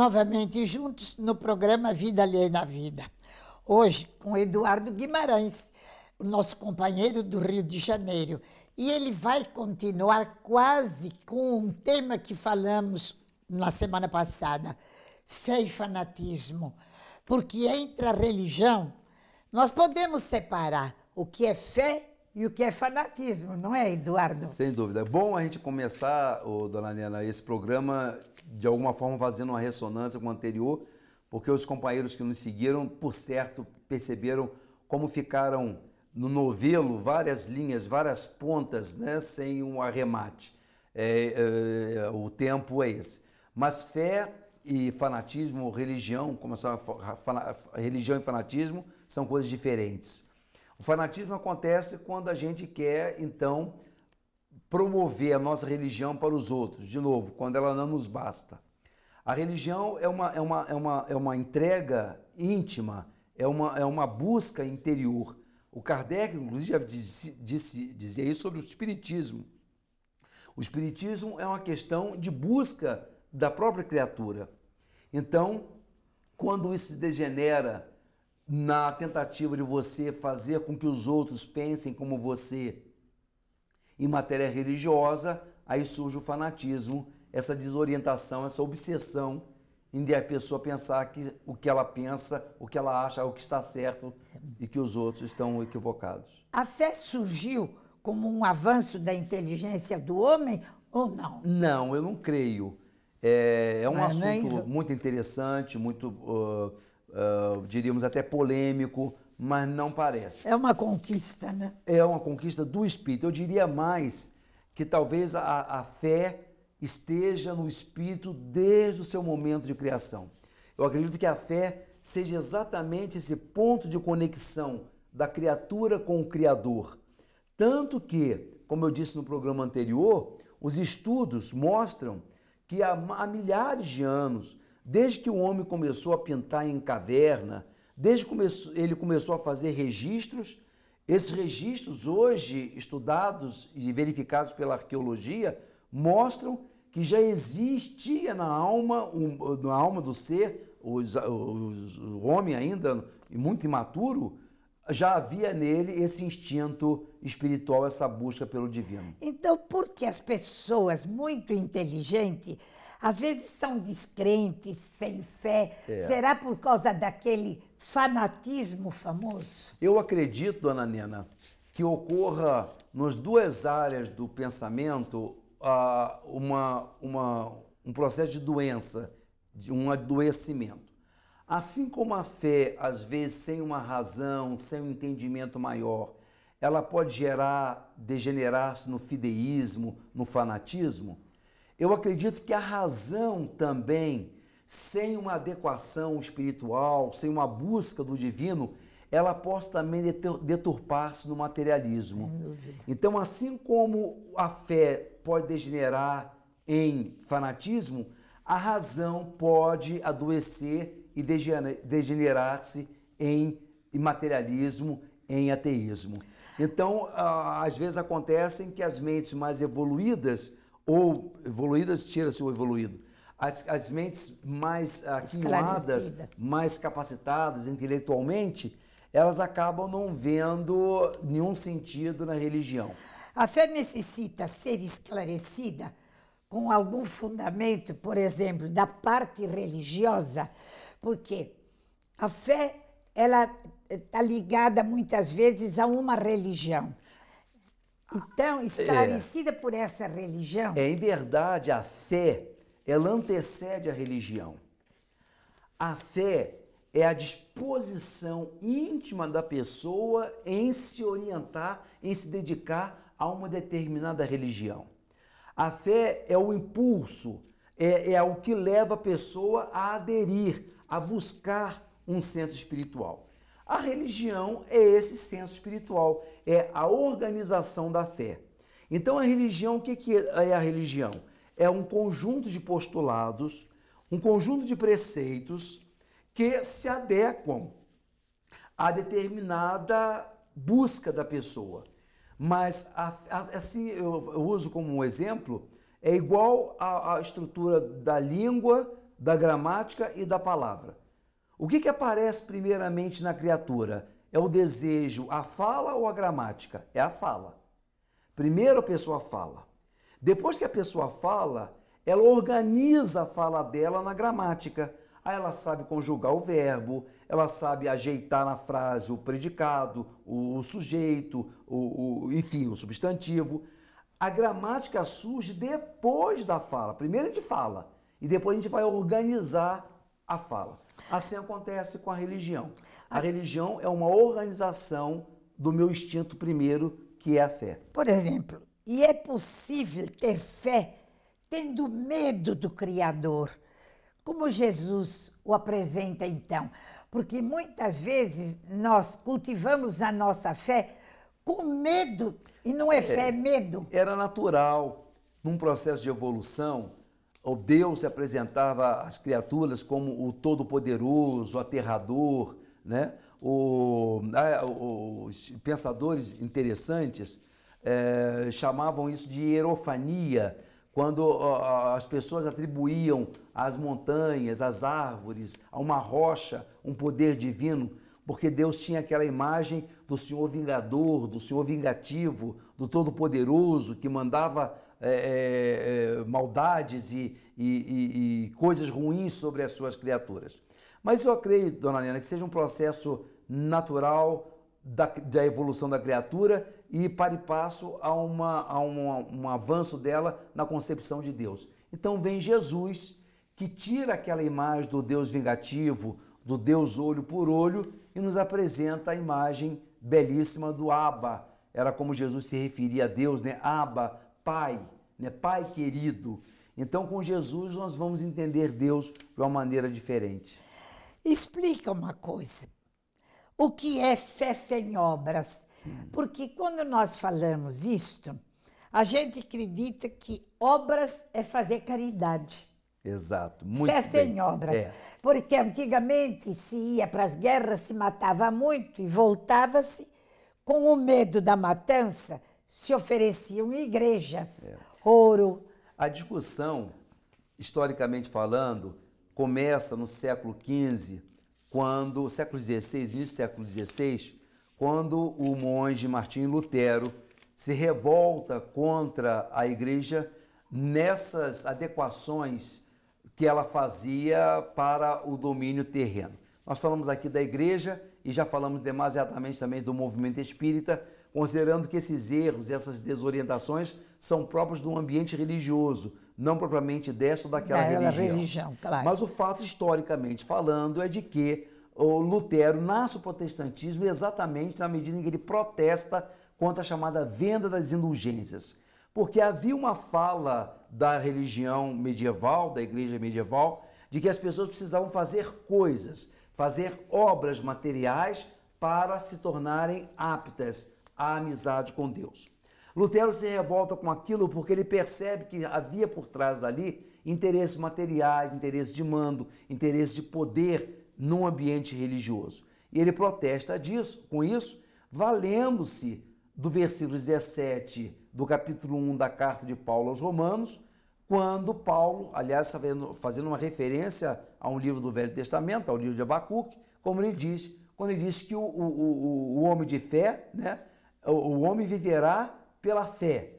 novamente juntos no programa Vida Alheia Vida. Hoje com Eduardo Guimarães, o nosso companheiro do Rio de Janeiro. E ele vai continuar quase com um tema que falamos na semana passada: fé e fanatismo. Porque entre a religião, nós podemos separar o que é fé e o que é fanatismo, não é, Eduardo? Sem dúvida. É bom a gente começar, dona Nena, esse programa de alguma forma fazendo uma ressonância com o anterior, porque os companheiros que nos seguiram, por certo, perceberam como ficaram no novelo várias linhas, várias pontas, né, sem um arremate. É, é, o tempo é esse. Mas fé e fanatismo, religião, como a senhora, religião e fanatismo são coisas diferentes. O fanatismo acontece quando a gente quer, então, promover a nossa religião para os outros, de novo, quando ela não nos basta. A religião é uma, é uma, é uma, é uma entrega íntima, é uma, é uma busca interior. O Kardec, inclusive, já disse, disse, dizia isso sobre o Espiritismo. O Espiritismo é uma questão de busca da própria criatura. Então, quando isso degenera na tentativa de você fazer com que os outros pensem como você em matéria religiosa, aí surge o fanatismo, essa desorientação, essa obsessão em de a pessoa pensar que o que ela pensa, o que ela acha, o que está certo e que os outros estão equivocados. A fé surgiu como um avanço da inteligência do homem ou não? Não, eu não creio. É, é um Mas é assunto nem... muito interessante, muito uh, uh, diríamos até polêmico, mas não parece. É uma conquista, né? É uma conquista do espírito. Eu diria mais que talvez a, a fé esteja no espírito desde o seu momento de criação. Eu acredito que a fé seja exatamente esse ponto de conexão da criatura com o Criador. Tanto que, como eu disse no programa anterior, os estudos mostram que há, milhares de anos Desde que o homem começou a pintar em caverna, desde que ele começou a fazer registros, esses registros hoje estudados e verificados pela arqueologia mostram que já existia na alma, na alma do ser, o homem ainda muito imaturo, já havia nele esse instinto espiritual, essa busca pelo divino. Então, por que as pessoas muito inteligentes às vezes são descrentes, sem fé. É. Será por causa daquele fanatismo famoso? Eu acredito, dona Nena, que ocorra nas duas áreas do pensamento uh, uma, uma, um processo de doença, de um adoecimento. Assim como a fé, às vezes, sem uma razão, sem um entendimento maior, ela pode gerar, degenerar-se no fideísmo, no fanatismo, eu acredito que a razão também, sem uma adequação espiritual, sem uma busca do divino, ela possa também deturpar-se no materialismo. Então, assim como a fé pode degenerar em fanatismo, a razão pode adoecer e degenerar-se em materialismo, em ateísmo. Então, às vezes acontecem que as mentes mais evoluídas ou evoluídas, tira-se o evoluído. As, as mentes mais aquinhoadas, mais capacitadas intelectualmente, elas acabam não vendo nenhum sentido na religião. A fé necessita ser esclarecida com algum fundamento, por exemplo, da parte religiosa, porque a fé ela está eh, ligada muitas vezes a uma religião. Então, é. esclarecida é. por essa religião. É, em verdade, a fé, ela antecede a religião. A fé é a disposição íntima da pessoa em se orientar, em se dedicar a uma determinada religião. A fé é o impulso, é, é o que leva a pessoa a aderir, a buscar um senso espiritual. A religião é esse senso espiritual, é a organização da fé. Então, a religião, o que é a religião? É um conjunto de postulados, um conjunto de preceitos que se adequam a determinada busca da pessoa. Mas, assim, eu uso como um exemplo, é igual à estrutura da língua, da gramática e da palavra. O que, que aparece primeiramente na criatura? É o desejo, a fala ou a gramática? É a fala. Primeiro a pessoa fala. Depois que a pessoa fala, ela organiza a fala dela na gramática. Aí ela sabe conjugar o verbo, ela sabe ajeitar na frase o predicado, o sujeito, o, o, enfim, o substantivo. A gramática surge depois da fala. Primeiro a gente fala e depois a gente vai organizar a fala. Assim acontece com a religião. A ah. religião é uma organização do meu instinto primeiro, que é a fé. Por exemplo, e é possível ter fé tendo medo do Criador. Como Jesus o apresenta então? Porque muitas vezes nós cultivamos a nossa fé com medo, e não é, é fé, é medo. Era natural, num processo de evolução, o Deus se apresentava às criaturas como o Todo-Poderoso, o Aterrador, né? O, a, ah, é, os pensadores interessantes é, chamavam isso de hierofania, quando a, as pessoas atribuíam às montanhas, às árvores, a uma rocha, um poder divino, porque Deus tinha aquela imagem do Senhor vingador, do Senhor vingativo, do Todo-Poderoso, que mandava é, é, é, maldades e, e, e, coisas ruins sobre as suas criaturas. Mas eu creio, dona Helena, que seja um processo natural da, da evolução da criatura e para e passo a, uma, a uma, um avanço dela na concepção de Deus. Então vem Jesus que tira aquela imagem do Deus vingativo, do Deus olho por olho e nos apresenta a imagem belíssima do Abba. Era como Jesus se referia a Deus, né? Abba, Pai, né? Pai querido. Então, com Jesus, nós vamos entender Deus de uma maneira diferente. Explica uma coisa. O que é fé sem obras? Porque quando nós falamos isto, a gente acredita que obras é fazer caridade. Exato, muito Fé sem obras. É. Porque antigamente se ia para as guerras, se matava muito e voltava-se com o medo da matança, se ofereciam em igrejas, é. ouro. A discussão, historicamente falando, começa no século XV, quando, século XVI, início do século XVI, quando o monge Martim Lutero se revolta contra a igreja nessas adequações que ela fazia para o domínio terreno. Nós falamos aqui da igreja e já falamos demasiadamente também do movimento espírita, considerando que esses erros, essas desorientações são próprios de um ambiente religioso, não propriamente dessa ou daquela religião. religião claro. Mas o fato, historicamente falando, é de que o Lutero nasce o protestantismo exatamente na medida em que ele protesta contra a chamada venda das indulgências. Porque havia uma fala da religião medieval, da igreja medieval, de que as pessoas precisavam fazer coisas, fazer obras materiais para se tornarem aptas a amizade com Deus. Lutero se revolta com aquilo porque ele percebe que havia por trás dali interesses materiais, interesse de mando, interesse de poder num ambiente religioso. E ele protesta disso, com isso, valendo-se do versículo 17 do capítulo 1 da carta de Paulo aos Romanos, quando Paulo, aliás, fazendo uma referência a um livro do Velho Testamento, ao livro de Abacuque, como ele diz, quando ele diz que o, o, o, o homem de fé, né, o homem viverá pela fé.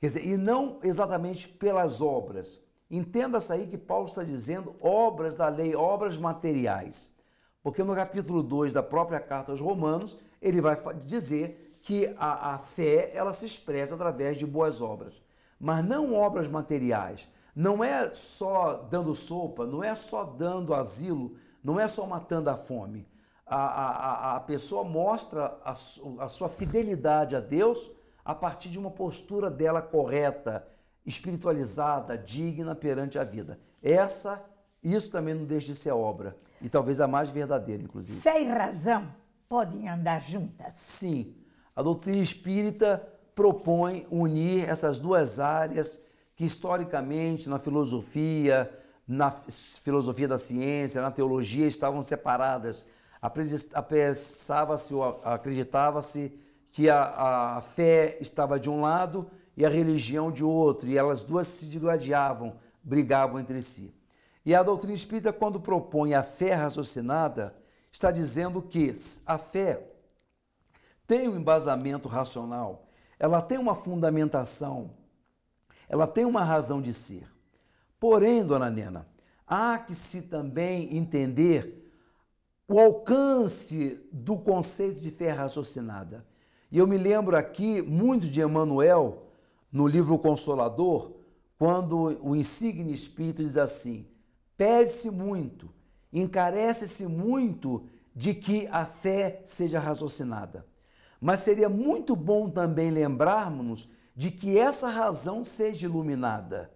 Quer dizer, e não exatamente pelas obras. Entenda-se aí que Paulo está dizendo obras da lei, obras materiais. Porque no capítulo 2 da própria carta aos Romanos, ele vai dizer que a, a fé ela se expressa através de boas obras. Mas não obras materiais. Não é só dando sopa, não é só dando asilo, não é só matando a fome a, a, a pessoa mostra a, a sua fidelidade a Deus a partir de uma postura dela correta, espiritualizada, digna perante a vida. Essa, isso também não deixa de ser obra. E talvez a mais verdadeira, inclusive. Fé e razão podem andar juntas. Sim. A doutrina espírita propõe unir essas duas áreas que historicamente na filosofia, na filosofia da ciência, na teologia estavam separadas. Apressava-se ou acreditava-se que a, a fé estava de um lado e a religião de outro, e elas duas se digladiavam, brigavam entre si. E a doutrina espírita, quando propõe a fé raciocinada, está dizendo que a fé tem um embasamento racional, ela tem uma fundamentação, ela tem uma razão de ser. Porém, dona Nena, há que se também entender o alcance do conceito de fé raciocinada. E eu me lembro aqui muito de Emmanuel, no livro Consolador, quando o insigne espírito diz assim: perde-se muito, encarece-se muito de que a fé seja raciocinada. Mas seria muito bom também lembrarmos de que essa razão seja iluminada.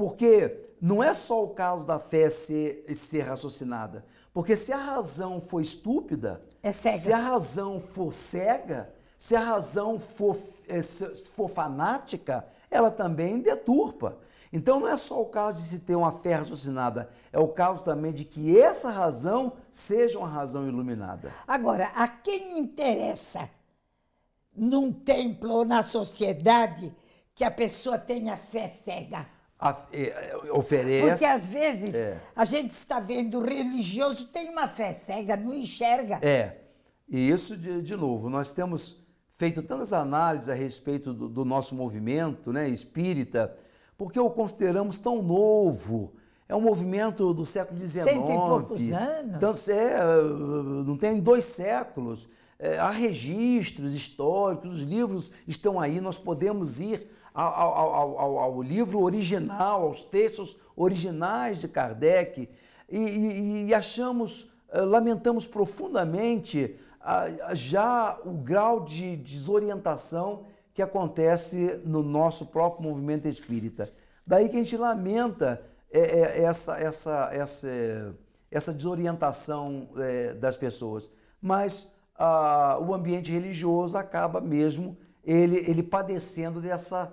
Porque não é só o caso da fé ser, ser raciocinada. Porque se a razão for estúpida, é se a razão for cega, se a razão for, é, se for fanática, ela também deturpa. Então não é só o caso de se ter uma fé raciocinada, é o caso também de que essa razão seja uma razão iluminada. Agora, a quem interessa num templo ou na sociedade que a pessoa tenha fé cega? É, oferece. Porque às vezes é. a gente está vendo o religioso tem uma fé cega, não enxerga. É. E isso, de, de novo, nós temos feito tantas análises a respeito do, do, nosso movimento né, espírita, porque o consideramos tão novo. É um movimento do século XIX. Cento e poucos anos. é, não tem dois séculos. É, há registros históricos, os livros estão aí, nós podemos ir ao, ao, ao, ao livro original, aos textos originais de Kardec, e, e, e achamos, eh, lamentamos profundamente ah, já o grau de desorientação que acontece no nosso próprio movimento espírita. Daí que a gente lamenta eh, eh, essa, essa, essa, essa desorientação das pessoas. Mas ah, o ambiente religioso acaba mesmo ele, ele padecendo dessa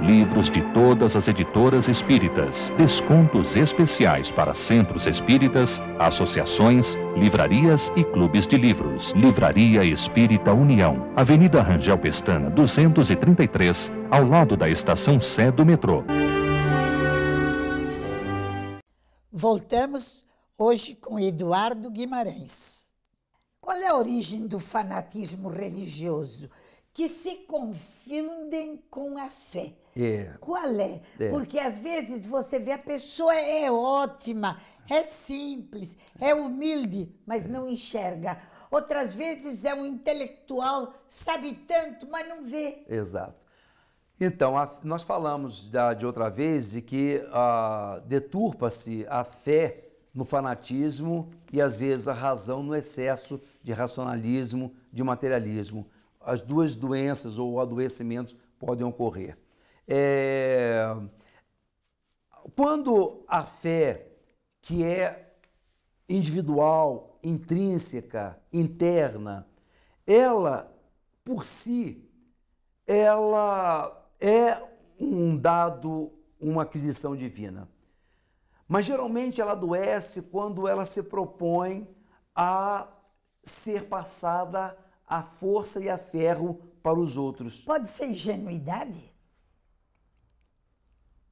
livros de todas as editoras espíritas, descontos especiais para centros espíritas, associações, livrarias e clubes de livros. Livraria Espírita União, Avenida Rangel Pestana, 233, ao lado da estação Sé do metrô. Voltamos hoje com Eduardo Guimarães. Qual é a origem do fanatismo religioso? que se confundem com a fé. É. Qual é? é? Porque às vezes você vê a pessoa é ótima, é simples, é humilde, mas é. não enxerga. Outras vezes é um intelectual, sabe tanto, mas não vê. Exato. Então, a, nós falamos da, de outra vez de que ah, deturpa-se a fé no fanatismo e às vezes a razão no excesso de racionalismo, de materialismo as duas doenças ou adoecimentos podem ocorrer. É... Quando a fé, que é individual, intrínseca, interna, ela por si, ela é um dado, uma aquisição divina. Mas geralmente ela adoece quando ela se propõe a ser passada a força e a ferro para os outros. Pode ser ingenuidade?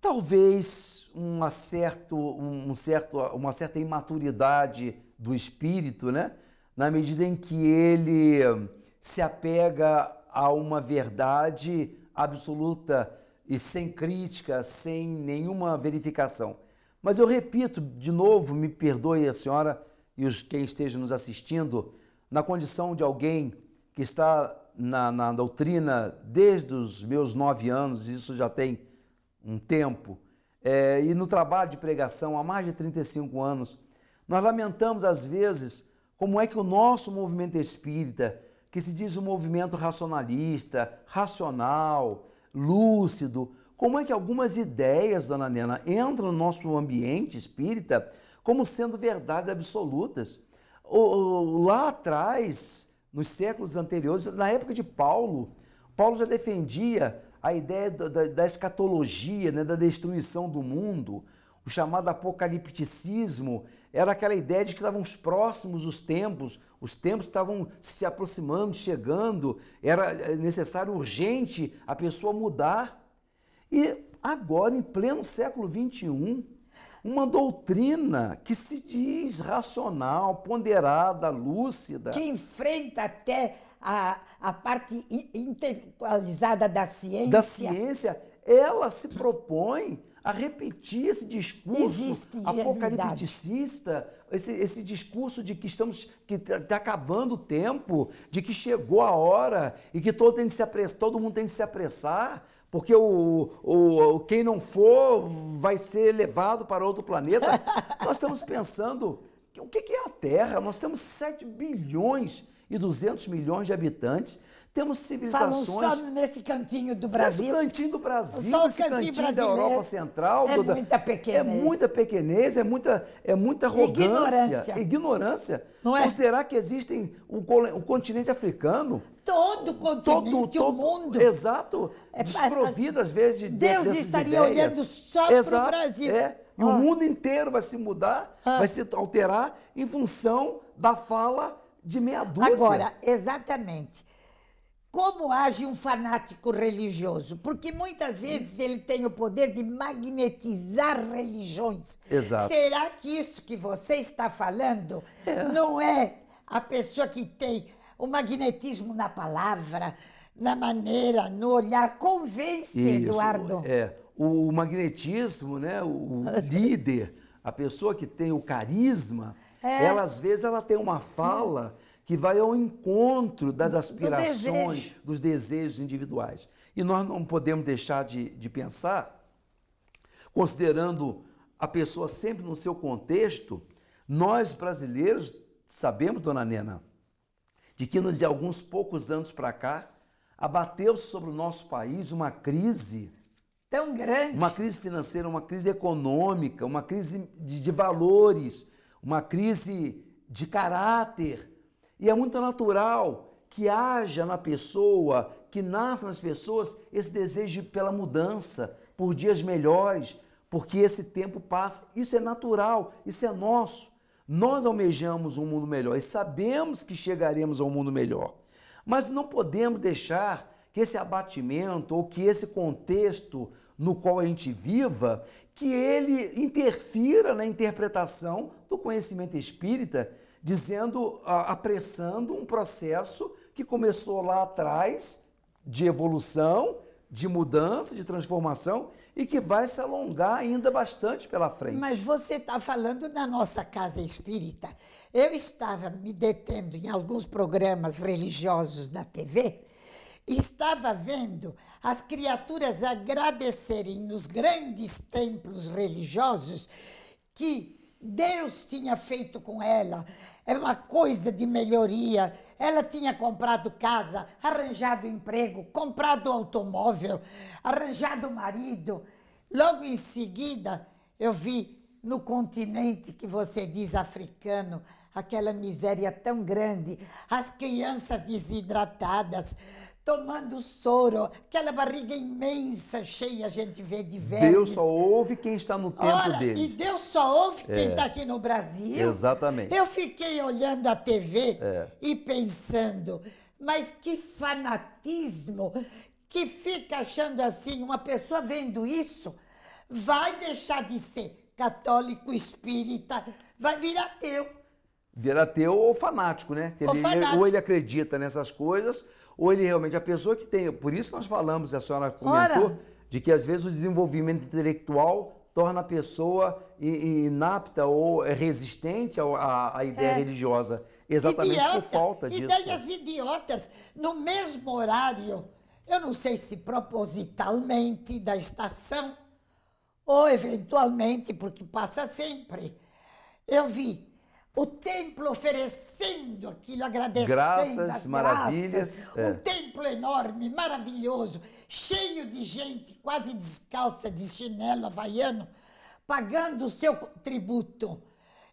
Talvez uma, certo, um certo, uma certa imaturidade do espírito, né? na medida em que ele se apega a uma verdade absoluta e sem crítica, sem nenhuma verificação. Mas eu repito de novo, me perdoe a senhora e os quem esteja nos assistindo, na condição de alguém que está na, na doutrina desde os meus nove anos, isso já tem um tempo, é, e no trabalho de pregação há mais de 35 anos, nós lamentamos às vezes como é que o nosso movimento espírita, que se diz um movimento racionalista, racional, lúcido, como é que algumas ideias, dona Nena, entram no nosso ambiente espírita como sendo verdades absolutas. lá atrás, nos séculos anteriores, na época de Paulo, Paulo já defendia a ideia da, da, da escatologia, né, da destruição do mundo, o chamado apocalipticismo, era aquela ideia de que estavam próximos os tempos, os tempos estavam se aproximando, chegando, era eh, necessário, urgente, a pessoa mudar. E agora, em pleno século XXI, uma doutrina que se diz racional, ponderada, lúcida. Que enfrenta até a, a parte intelectualizada da ciência. Da ciência, ela se propõe a repetir esse discurso Existe apocalipticista, esse, esse, discurso de que estamos que está tá acabando o tempo, de que chegou a hora e que todo, tem de se apressar, todo mundo tem de se apressar. Porque o, o, quem não for vai ser levado para outro planeta. Nós estamos pensando o que é a Terra? Nós temos 7 bilhões e 200 milhões de habitantes. Temos civilizações. Falam só nesse cantinho do Brasil. Nesse cantinho do Brasil, só nesse cantinho, cantinho da Europa Central. É muita pequenez. É muita pequenez, é muita, é muita arrogância. Ignorância. ignorância. Não é? Ou então, será que existem o, um, continente africano? Todo o continente, todo, todo, o mundo. Exato. É, desprovido, às vezes, de Deus estaria ideias. olhando só para o Brasil. É. E ah. o mundo inteiro vai se mudar, ah. vai se alterar em função da fala de meia dúzia. Agora, exatamente como age um fanático religioso? Porque muitas vezes ele tem o poder de magnetizar religiões. Exato. Será que isso que você está falando é. não é a pessoa que tem o magnetismo na palavra, na maneira, no olhar? Convence, isso, Eduardo. É, o magnetismo, né, o líder, a pessoa que tem o carisma, é. ela às vezes ela tem uma fala que vai ao encontro das aspirações, desejo. dos desejos individuais. E nós não podemos deixar de, de pensar, considerando a pessoa sempre no seu contexto, nós brasileiros sabemos, dona Nena, de que nos de alguns poucos anos para cá abateu se sobre o nosso país uma crise tão grande, uma crise financeira, uma crise econômica, uma crise de, de valores, uma crise de caráter e é muito natural que haja na pessoa, que nasça nas pessoas esse desejo pela mudança, por dias melhores, porque esse tempo passa. Isso é natural, isso é nosso. Nós almejamos um mundo melhor e sabemos que chegaremos a um mundo melhor. Mas não podemos deixar que esse abatimento ou que esse contexto no qual a gente viva, que ele interfira na interpretação do conhecimento espírita dizendo, ah, apressando um processo que começou lá atrás de evolução, de mudança, de transformação e que vai se alongar ainda bastante pela frente. Mas você está falando da nossa casa espírita. Eu estava me detendo em alguns programas religiosos na TV estava vendo as criaturas agradecerem nos grandes templos religiosos que Deus tinha feito com ela é uma coisa de melhoria. Ela tinha comprado casa, arranjado emprego, comprado automóvel, arranjado marido. Logo em seguida, eu vi no continente que você diz africano, aquela miséria tão grande, as crianças desidratadas, tomando soro, aquela barriga imensa, cheia, a gente vê de vermes. Deus só ouve quem está no tempo Ora, dele. E Deus só ouve quem é. está é. aqui no Brasil. Exatamente. Eu fiquei olhando a TV é. e pensando, mas que fanatismo que fica achando assim, uma pessoa vendo isso vai deixar de ser católico, espírita, vai virar ateu. Virar ateu ou fanático, né? Ou ele, fanático. ou ele acredita nessas coisas ou ele realmente, a pessoa que tem, por isso nós falamos, a senhora comentou, Ora. de que às vezes o desenvolvimento intelectual torna a pessoa inapta ou é resistente à ideia é. religiosa, exatamente Idiota. por falta disso. Ideias idiotas, no mesmo horário, eu não sei se propositalmente da estação, ou eventualmente, porque passa sempre, eu vi o templo oferecendo aquilo, agradecendo graças, as maravilhas. Graças. É. Um templo enorme, maravilhoso, cheio de gente, quase descalça, de chinelo havaiano, pagando o seu tributo.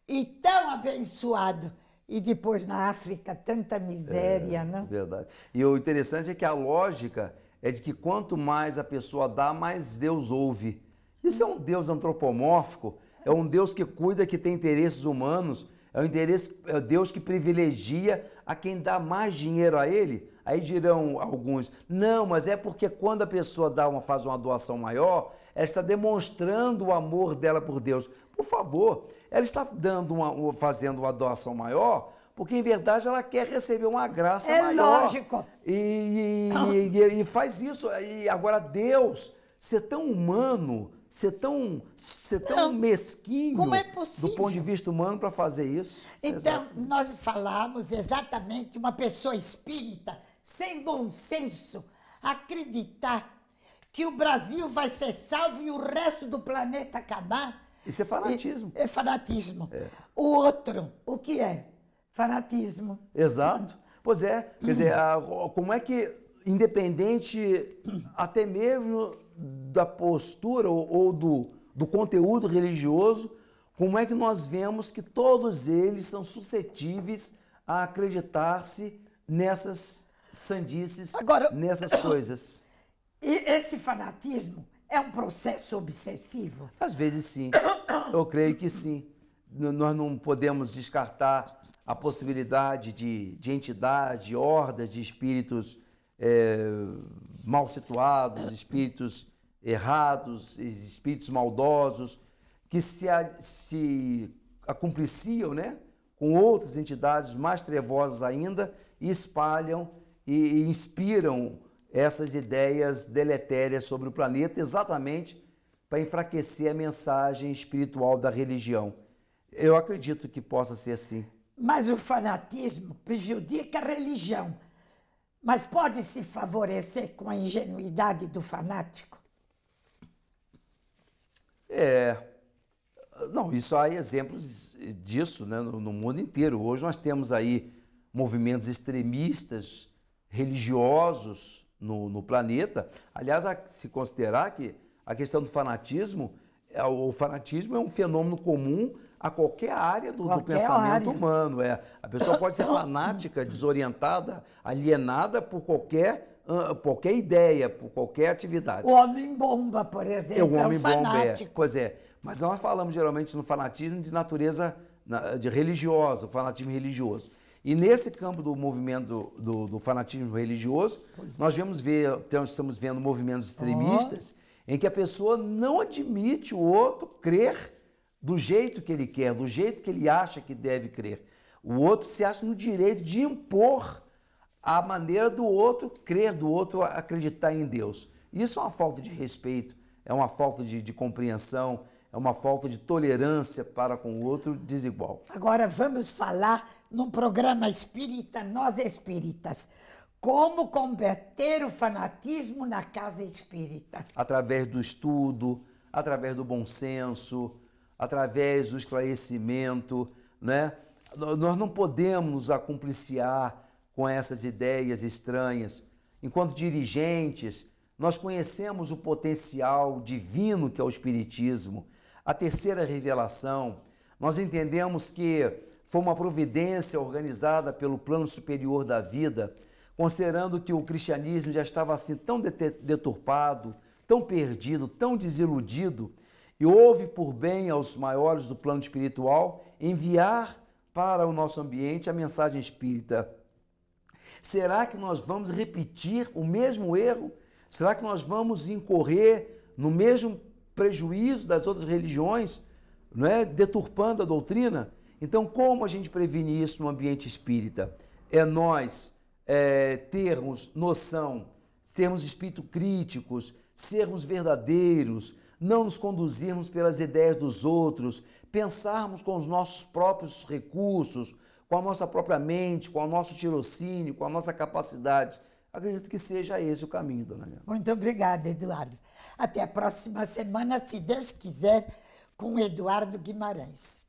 E tão abençoado. E depois na África, tanta miséria, é, não? Né? Verdade. E o interessante é que a lógica é de que quanto mais a pessoa dá, mais Deus ouve. Isso é um Deus antropomórfico, é um Deus que cuida, que tem interesses humanos é o interesse, é Deus que privilegia a quem dá mais dinheiro a ele. Aí dirão alguns: não, mas é porque quando a pessoa dá uma, faz uma doação maior, ela está demonstrando o amor dela por Deus. Por favor, ela está dando uma, fazendo uma doação maior porque em verdade ela quer receber uma graça é maior. lógico. E, e, e, e, faz isso. E agora Deus ser tão humano ser tão, ser tão não, mesquinho é do ponto de vista humano para fazer isso? Então, exatamente. nós falamos exatamente uma pessoa espírita, sem bom senso, acreditar que o Brasil vai ser salvo e o resto do planeta acabar. Isso é fanatismo. É, é fanatismo. É. O outro, o que é? Fanatismo. Exato. Pois é. Quer dizer, como é que, independente até mesmo da postura ou, ou do, do conteúdo religioso, como é que nós vemos que todos eles são suscetíveis a acreditar-se nessas sandices, Agora, nessas coisas? E esse fanatismo é um processo obsessivo? Às vezes sim. Eu creio que sim. Nós não podemos descartar a possibilidade de, de entidade, hordas de espíritos é, mal situados, espíritos errados, espíritos maldosos, que se, se acumpliciam né, com outras entidades mais trevosas ainda e espalham e, e inspiram essas ideias deletérias sobre o planeta, exatamente para enfraquecer a mensagem espiritual da religião. Eu acredito que possa ser assim. Mas o fanatismo prejudica a religião. Mas pode se favorecer com a ingenuidade do fanático? É, não, isso há exemplos disso né, no, no, mundo inteiro. Hoje nós temos aí movimentos extremistas religiosos no, no planeta. Aliás, se considerar que a questão do fanatismo, é, o fanatismo é um fenômeno comum a qualquer área do, qualquer do pensamento área. humano. É. A pessoa pode ser fanática, desorientada, alienada por qualquer ah, qualquer ideia, por qualquer atividade. O homem-bomba, por é, exemplo, é, o homem é um fanático. É. Pois é. Mas nós falamos geralmente no fanatismo de natureza de religiosa, fanatismo religioso. E nesse campo do movimento do, do, fanatismo religioso, é. nós vemos ver, então estamos vendo movimentos extremistas em que a pessoa não admite o outro crer do jeito que ele quer, do jeito que ele acha que deve crer. O outro se acha no direito de impor a maneira do outro crer, do outro acreditar em Deus. Isso é uma falta de respeito, é uma falta de, de compreensão, é uma falta de tolerância para com o outro desigual. Agora vamos falar num programa espírita, nós espíritas. Como converter o fanatismo na casa espírita? Através do estudo, através do bom senso, através do esclarecimento, né? Nós não podemos nos acumpliciar com essas ideias estranhas. Enquanto dirigentes, nós conhecemos o potencial divino que é o Espiritismo. A terceira revelação, nós entendemos que foi uma providência organizada pelo plano superior da vida, considerando que o cristianismo já estava assim tão deturpado, tão perdido, tão desiludido, e houve por bem aos maiores do plano espiritual enviar para o nosso ambiente a mensagem espírita. Será que nós vamos repetir o mesmo erro? Será que nós vamos incorrer no mesmo prejuízo das outras religiões, não é? deturpando a doutrina? Então, como a gente previne isso no ambiente espírita? É nós é, termos noção, termos espírito críticos, sermos verdadeiros, não nos conduzirmos pelas ideias dos outros, pensarmos com os nossos próprios recursos, com a nossa própria mente, com o nosso tirocínio, com a nossa capacidade. Acredito que seja esse o caminho, dona Helena. Muito obrigada, Eduardo. Até a próxima semana, se Deus quiser, com Eduardo Guimarães.